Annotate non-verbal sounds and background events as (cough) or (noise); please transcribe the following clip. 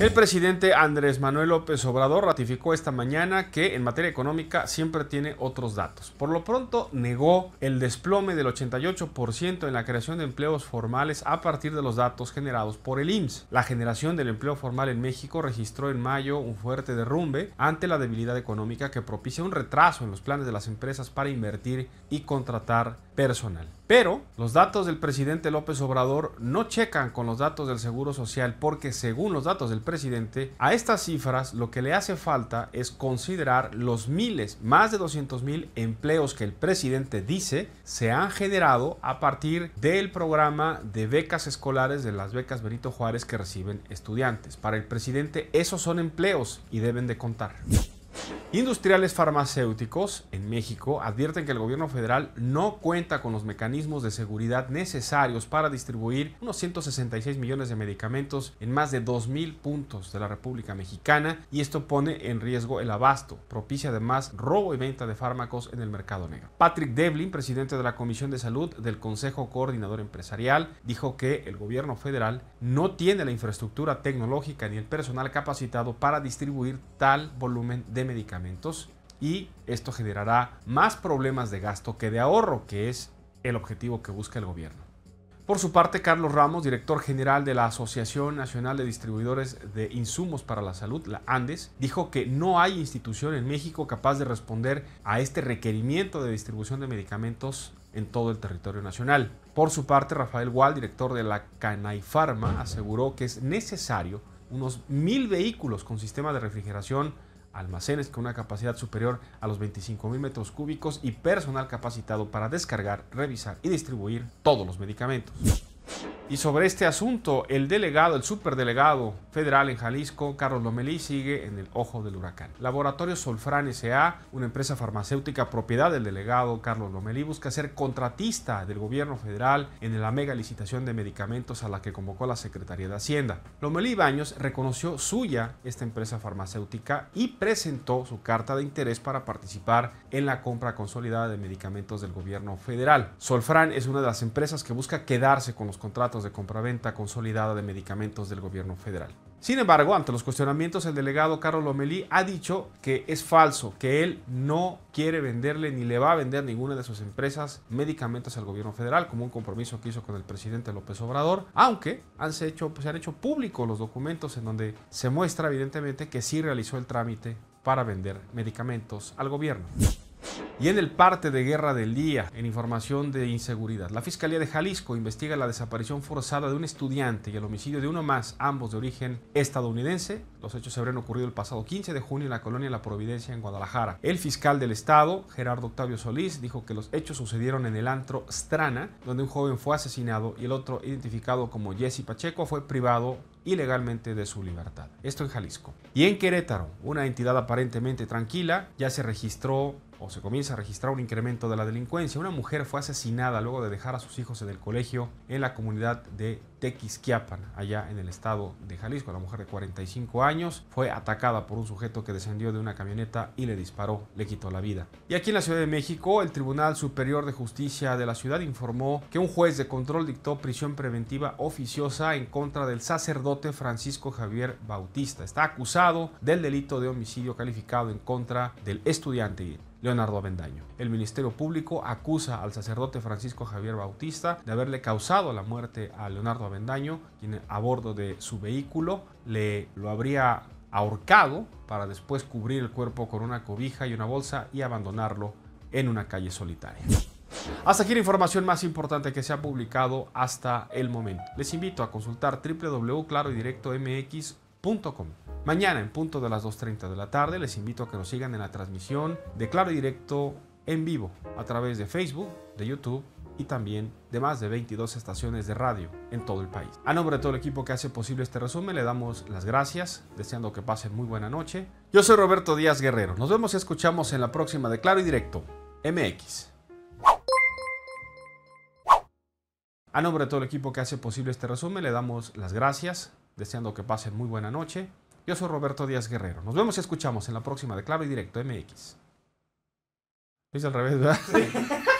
El presidente Andrés Manuel López Obrador ratificó esta mañana que en materia económica siempre tiene otros datos. Por lo pronto negó el desplome del 88% en la creación de empleos formales a partir de los datos generados por el IMSS. La generación del empleo formal en México registró en mayo un fuerte derrumbe ante la debilidad económica que propicia un retraso en los planes de las empresas para invertir y contratar personal. Pero los datos del presidente López Obrador no checan con los datos del Seguro Social porque según los datos del presidente, a estas cifras lo que le hace falta es considerar los miles, más de 200 mil empleos que el presidente dice se han generado a partir del programa de becas escolares de las becas Benito Juárez que reciben estudiantes. Para el presidente esos son empleos y deben de contar. Industriales farmacéuticos en México advierten que el gobierno federal no cuenta con los mecanismos de seguridad necesarios para distribuir unos 166 millones de medicamentos en más de 2.000 puntos de la República Mexicana y esto pone en riesgo el abasto, propicia además robo y venta de fármacos en el mercado negro. Patrick Devlin, presidente de la Comisión de Salud del Consejo Coordinador Empresarial, dijo que el gobierno federal no tiene la infraestructura tecnológica ni el personal capacitado para distribuir tal volumen de medicamentos y esto generará más problemas de gasto que de ahorro, que es el objetivo que busca el gobierno. Por su parte, Carlos Ramos, director general de la Asociación Nacional de Distribuidores de Insumos para la Salud, la ANDES, dijo que no hay institución en México capaz de responder a este requerimiento de distribución de medicamentos en todo el territorio nacional. Por su parte, Rafael Wall, director de la Canaifarma, aseguró que es necesario unos mil vehículos con sistema de refrigeración almacenes con una capacidad superior a los 25.000 metros cúbicos y personal capacitado para descargar, revisar y distribuir todos los medicamentos. Y sobre este asunto, el delegado, el superdelegado federal en Jalisco, Carlos Lomelí, sigue en el ojo del huracán. Laboratorio Solfran S.A., una empresa farmacéutica propiedad del delegado Carlos Lomelí, busca ser contratista del gobierno federal en la mega licitación de medicamentos a la que convocó la Secretaría de Hacienda. Lomelí Baños reconoció suya esta empresa farmacéutica y presentó su carta de interés para participar en la compra consolidada de medicamentos del gobierno federal. Solfran es una de las empresas que busca quedarse con los contratos de compraventa consolidada de medicamentos del gobierno federal. Sin embargo, ante los cuestionamientos, el delegado Carlos Lomelí ha dicho que es falso, que él no quiere venderle ni le va a vender ninguna de sus empresas medicamentos al gobierno federal, como un compromiso que hizo con el presidente López Obrador, aunque han se pues, han hecho públicos los documentos en donde se muestra evidentemente que sí realizó el trámite para vender medicamentos al gobierno y en el parte de guerra del día en información de inseguridad. La Fiscalía de Jalisco investiga la desaparición forzada de un estudiante y el homicidio de uno más, ambos de origen estadounidense. Los hechos se habrían ocurrido el pasado 15 de junio en la colonia La Providencia en Guadalajara. El fiscal del estado, Gerardo Octavio Solís, dijo que los hechos sucedieron en el antro Strana, donde un joven fue asesinado y el otro, identificado como Jesse Pacheco, fue privado ilegalmente de su libertad. Esto en Jalisco. Y en Querétaro, una entidad aparentemente tranquila, ya se registró o se comienza a registrar un incremento de la delincuencia. Una mujer fue asesinada luego de dejar a sus hijos en el colegio en la comunidad de Tequisquiapan, allá en el estado de Jalisco. La mujer de 45 años fue atacada por un sujeto que descendió de una camioneta y le disparó, le quitó la vida. Y aquí en la Ciudad de México, el Tribunal Superior de Justicia de la ciudad informó que un juez de control dictó prisión preventiva oficiosa en contra del sacerdote Francisco Javier Bautista. Está acusado del delito de homicidio calificado en contra del estudiante Leonardo Avendaño. El Ministerio Público acusa al sacerdote Francisco Javier Bautista de haberle causado la muerte a Leonardo Avendaño daño tiene a bordo de su vehículo le lo habría ahorcado para después cubrir el cuerpo con una cobija y una bolsa y abandonarlo en una calle solitaria. Hasta aquí la información más importante que se ha publicado hasta el momento. Les invito a consultar www.clarodirectomx.com. Mañana en punto de las 2.30 de la tarde les invito a que nos sigan en la transmisión de Claro Directo en vivo a través de Facebook, de YouTube y también de más de 22 estaciones de radio en todo el país. A nombre de todo el equipo que hace posible este resumen, le damos las gracias, deseando que pasen muy buena noche. Yo soy Roberto Díaz Guerrero. Nos vemos y escuchamos en la próxima de Claro y Directo, MX. A nombre de todo el equipo que hace posible este resumen, le damos las gracias, deseando que pasen muy buena noche. Yo soy Roberto Díaz Guerrero. Nos vemos y escuchamos en la próxima de Claro y Directo, MX. Es al revés, ¿verdad? (laughs)